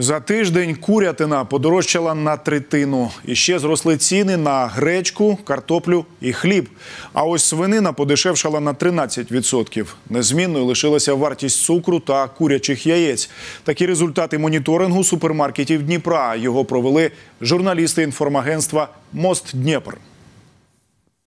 За тиждень курятина подорожчала на третину. І ще зросли ціни на гречку, картоплю і хліб. А ось свинина подешевшала на 13%. Незмінною лишилася вартість цукру та курячих яєць. Такі результати моніторингу супермаркетів Дніпра його провели журналісти інформагентства Мост Дніпр.